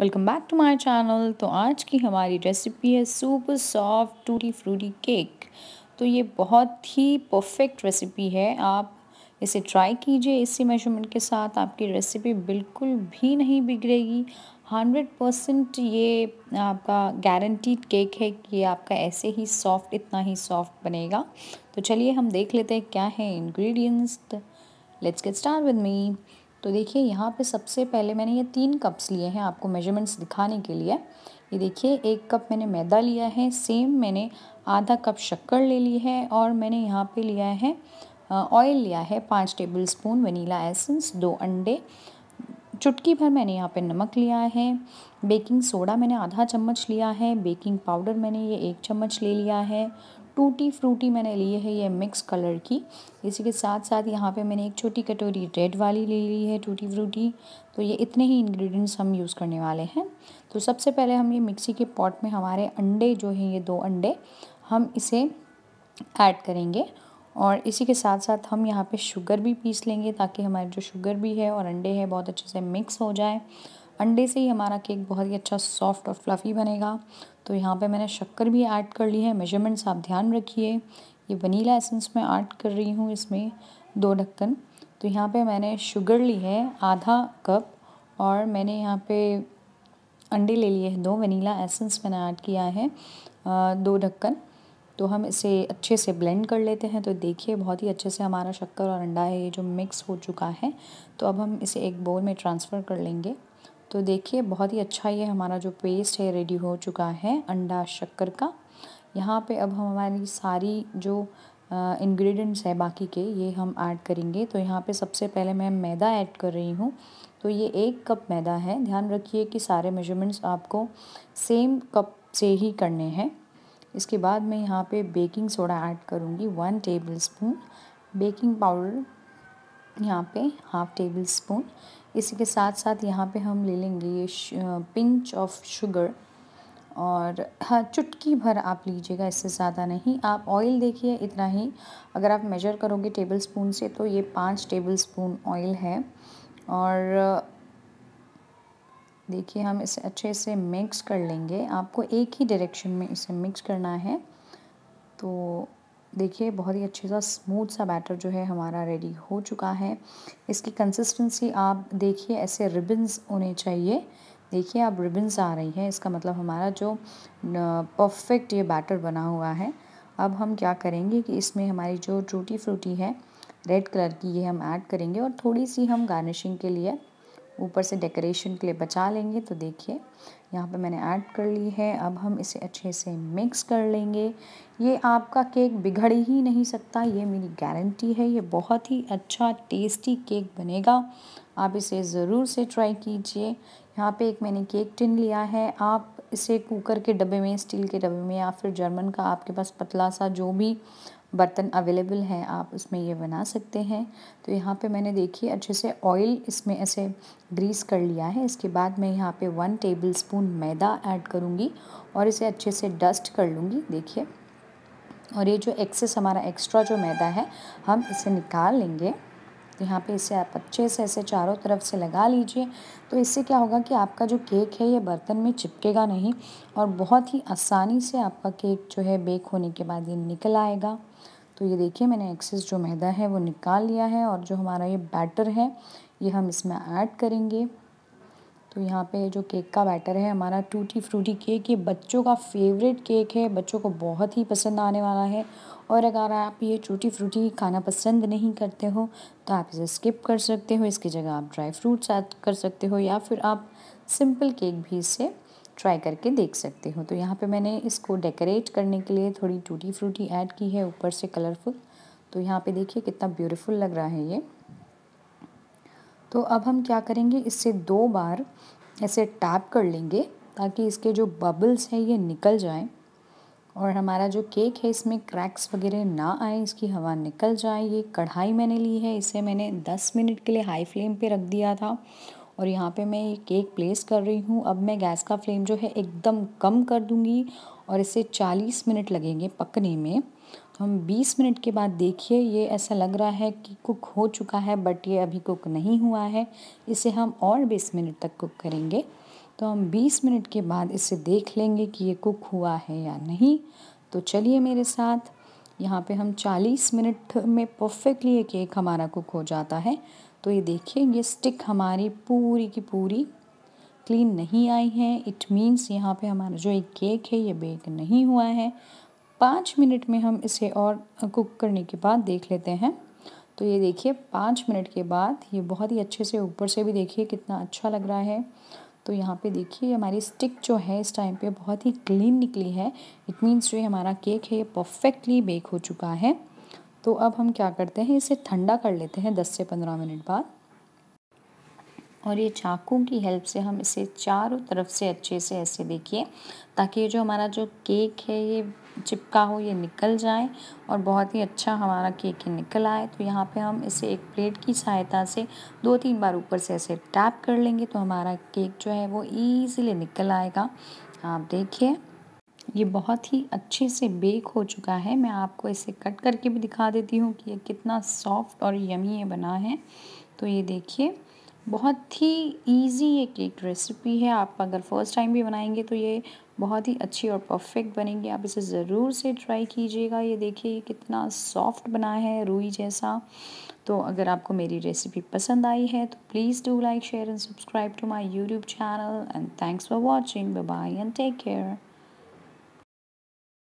welcome back to my channel तो आज की हमारी रेसिपी है super soft tutti frutti cake तो ये बहुत ही परफेक्ट रेसिपी है आप इसे ट्राई कीजिए इसी मेजरमेंट के साथ आपकी रेसिपी बिल्कुल भी नहीं बिगड़ेगी हंड्रेड परसेंट ये आपका गारंटीड केक है कि ये आपका ऐसे ही सॉफ्ट इतना ही सॉफ्ट बनेगा तो चलिए हम देख लेते हैं क्या है ingredients let's get start with me तो देखिए यहाँ पे सबसे पहले मैंने ये तीन कप्स लिए हैं आपको मेजरमेंट्स दिखाने के लिए ये देखिए एक कप मैंने मैदा लिया है सेम मैंने आधा कप शक्कर ले ली है और मैंने यहाँ पे लिया है ऑयल लिया है पाँच टेबल स्पून वनीला एसेंस दो अंडे चुटकी भर मैंने यहाँ पे नमक लिया है बेकिंग सोडा मैंने आधा चम्मच लिया है बेकिंग पाउडर मैंने ये एक चम्मच ले लिया है टूटी फ्रूटी मैंने लिए है ये मिक्स कलर की इसी के साथ साथ यहाँ पे मैंने एक छोटी कटोरी रेड वाली ले ली है टूटी फ्रूटी तो ये इतने ही इंग्रेडिएंट्स हम यूज़ करने वाले हैं तो सबसे पहले हम ये मिक्सी के पॉट में हमारे अंडे जो हैं ये दो अंडे हम इसे ऐड करेंगे और इसी के साथ साथ हम यहाँ पे शुगर भी पीस लेंगे ताकि हमारे जो शुगर भी है और अंडे है बहुत अच्छे से मिक्स हो जाए अंडे से ही हमारा केक बहुत ही अच्छा सॉफ्ट और फ्लफ़ी बनेगा तो यहाँ पे मैंने शक्कर भी ऐड कर ली है मेजरमेंट्स आप ध्यान रखिए ये वनीला एसेंस मैं ऐड कर रही हूँ इसमें दो ढक्कन तो यहाँ पर मैंने शुगर ली है आधा कप और मैंने यहाँ पर अंडे ले लिए हैं दो वनीला एसेंस मैंने ऐड किया है दो ढक्कन तो हम इसे अच्छे से ब्लेंड कर लेते हैं तो देखिए बहुत ही अच्छे से हमारा शक्कर और अंडा है ये जो मिक्स हो चुका है तो अब हम इसे एक बोल में ट्रांसफ़र कर लेंगे तो देखिए बहुत ही अच्छा ये हमारा जो पेस्ट है रेडी हो चुका है अंडा शक्कर का यहाँ पे अब हम हमारी सारी जो इंग्रेडिएंट्स है बाकी के ये हम ऐड करेंगे तो यहाँ पे सबसे पहले मैं मैदा ऐड कर रही हूँ तो ये एक कप मैदा है ध्यान रखिए कि सारे मेजरमेंट्स आपको सेम कप से ही करने हैं इसके बाद मैं यहाँ पे बेकिंग सोडा ऐड करूँगी one tablespoon baking powder यहाँ पे हाफ टेबल स्पून इसी के साथ साथ यहाँ पे हम ले लेंगे ये पिंच ऑफ शुगर और हाँ चुटकी भर आप लीजिएगा इससे ज़्यादा नहीं आप ऑयल देखिए इतना ही अगर आप मेजर करोगे टेबल स्पून से तो ये पाँच टेबल स्पून ऑयल है और देखिए हम इसे अच्छे से मिक्स कर लेंगे आपको एक ही डायरेक्शन में इसे मिक्स करना है तो देखिए बहुत ही अच्छे सा स्मूथ सा बैटर जो है हमारा रेडी हो चुका है इसकी कंसिस्टेंसी आप देखिए ऐसे रिबन्स होने चाहिए देखिए आप रिबन्स आ रही हैं इसका मतलब हमारा जो परफेक्ट ये बैटर बना हुआ है अब हम क्या करेंगे कि इसमें हमारी जो टूटी फ्रूटी है रेड कलर की ये हम ऐड करेंगे और थोड़ी सी हम गार्निशिंग के लिए ऊपर से डेकोरेशन के लिए बचा लेंगे तो देखिए यहाँ पे मैंने ऐड कर ली है अब हम इसे अच्छे से मिक्स कर लेंगे ये आपका केक बिगड़ ही नहीं सकता ये मेरी गारंटी है ये बहुत ही अच्छा टेस्टी केक बनेगा आप इसे ज़रूर से ट्राई कीजिए यहाँ पे एक मैंने केक टिन लिया है आप इसे कुकर के डब्बे में स्टील के डब्बे में या फिर जर्मन का आपके पास पतला सा जो भी बर्तन अवेलेबल हैं आप उसमें ये बना सकते हैं तो यहाँ पे मैंने देखिए अच्छे से ऑयल इसमें ऐसे ग्रीस कर लिया है इसके बाद मैं यहाँ पे वन टेबल स्पून मैदा ऐड करूँगी और इसे अच्छे से डस्ट कर लूँगी देखिए और ये जो एक्सेस हमारा एक्स्ट्रा जो मैदा है हम इसे निकाल लेंगे तो यहाँ पे इसे आप अच्छे से ऐसे चारों तरफ से लगा लीजिए तो इससे क्या होगा कि आपका जो केक है ये बर्तन में चिपकेगा नहीं और बहुत ही आसानी से आपका केक जो है बेक होने के बाद ये निकल आएगा तो ये देखिए मैंने एक्सेस जो मैदा है वो निकाल लिया है और जो हमारा ये बैटर है ये हम इसमें ऐड करेंगे तो यहाँ पे जो केक का बैटर है हमारा टूटी फ्रूटी केक ये बच्चों का फेवरेट केक है बच्चों को बहुत ही पसंद आने वाला है और अगर आप ये टूटी फ्रूटी खाना पसंद नहीं करते हो तो आप इसे स्किप कर सकते हो इसकी जगह आप ड्राई फ्रूट्स ऐड कर सकते हो या फिर आप सिंपल केक भी इसे ट्राई करके देख सकते हो तो यहाँ पर मैंने इसको डेकोरेट करने के लिए थोड़ी टूटी फ्रूटी ऐड की है ऊपर से कलरफुल तो यहाँ पर देखिए कितना ब्यूटिफुल लग रहा है ये तो अब हम क्या करेंगे इससे दो बार ऐसे टैप कर लेंगे ताकि इसके जो बबल्स हैं ये निकल जाएं और हमारा जो केक है इसमें क्रैक्स वगैरह ना आए इसकी हवा निकल जाए ये कढ़ाई मैंने ली है इसे मैंने दस मिनट के लिए हाई फ्लेम पे रख दिया था और यहाँ पे मैं ये केक प्लेस कर रही हूँ अब मैं गैस का फ्लेम जो है एकदम कम कर दूँगी और इसे चालीस मिनट लगेंगे पकने में तो हम 20 मिनट के बाद देखिए ये ऐसा लग रहा है कि कुक हो चुका है बट ये अभी कुक नहीं हुआ है इसे हम और 20 मिनट तक कुक करेंगे तो हम 20 मिनट के बाद इसे देख लेंगे कि ये कुक हुआ है या नहीं तो चलिए मेरे साथ यहाँ पे हम 40 मिनट में परफेक्टली ये केक हमारा कुक हो जाता है तो ये देखिए ये स्टिक हमारी पूरी की पूरी क्लीन नहीं आई है इट मीन्स यहाँ पे हमारा जो एक केक है ये बेक नहीं हुआ है पाँच मिनट में हम इसे और कुक करने के बाद देख लेते हैं तो ये देखिए पाँच मिनट के बाद ये बहुत ही अच्छे से ऊपर से भी देखिए कितना अच्छा लग रहा है तो यहाँ पे देखिए हमारी स्टिक जो है इस टाइम पे बहुत ही क्लीन निकली है इट मीन्स जो हमारा केक है ये परफेक्टली बेक हो चुका है तो अब हम क्या करते हैं इसे ठंडा कर लेते हैं दस से पंद्रह मिनट बाद और ये चाकू की हेल्प से हम इसे चारों तरफ से अच्छे से ऐसे देखिए ताकि ये जो हमारा जो केक है ये चिपका हो ये निकल जाए और बहुत ही अच्छा हमारा केक निकल आए तो यहाँ पे हम इसे एक प्लेट की सहायता से दो तीन बार ऊपर से ऐसे टैप कर लेंगे तो हमारा केक जो है वो ईज़िली निकल आएगा आप देखिए ये बहुत ही अच्छे से बेक हो चुका है मैं आपको इसे कट करके भी दिखा देती हूँ कि ये कितना सॉफ्ट और यमी ये बना है तो ये देखिए बहुत ही इजी ये केक रेसिपी है आप अगर फर्स्ट टाइम भी बनाएंगे तो ये बहुत ही अच्छी और परफेक्ट बनेंगे आप इसे ज़रूर से ट्राई कीजिएगा ये देखिए ये कितना सॉफ्ट बना है रुई जैसा तो अगर आपको मेरी रेसिपी पसंद आई है तो please do like share and subscribe to my YouTube channel and thanks for watching bye and take care